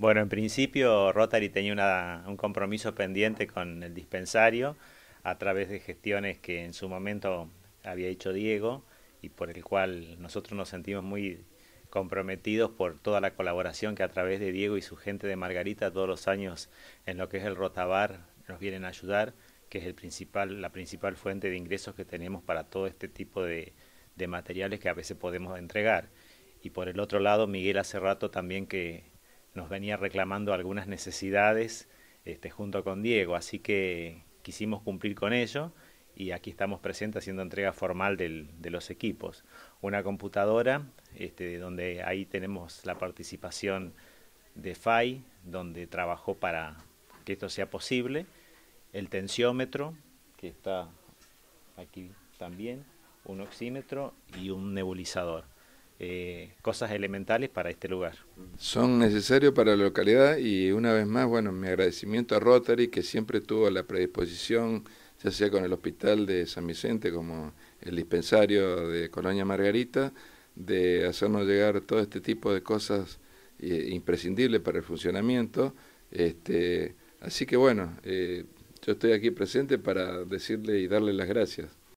Bueno, en principio Rotary tenía un compromiso pendiente con el dispensario a través de gestiones que en su momento había hecho Diego y por el cual nosotros nos sentimos muy comprometidos por toda la colaboración que a través de Diego y su gente de Margarita todos los años en lo que es el Rotabar nos vienen a ayudar, que es el principal, la principal fuente de ingresos que tenemos para todo este tipo de, de materiales que a veces podemos entregar. Y por el otro lado, Miguel hace rato también que nos venía reclamando algunas necesidades este, junto con Diego, así que quisimos cumplir con ello y aquí estamos presentes haciendo entrega formal de los equipos. Una computadora este, donde ahí tenemos la participación de FAI, donde trabajó para que esto sea posible, el tensiómetro, que está aquí también, un oxímetro y un nebulizador. Eh, cosas elementales para este lugar. Son necesarios para la localidad y una vez más, bueno, mi agradecimiento a Rotary que siempre tuvo la predisposición, ya sea con el hospital de San Vicente como el dispensario de Colonia Margarita, de hacernos llegar todo este tipo de cosas eh, imprescindibles para el funcionamiento. Este, así que bueno, eh, yo estoy aquí presente para decirle y darle las gracias.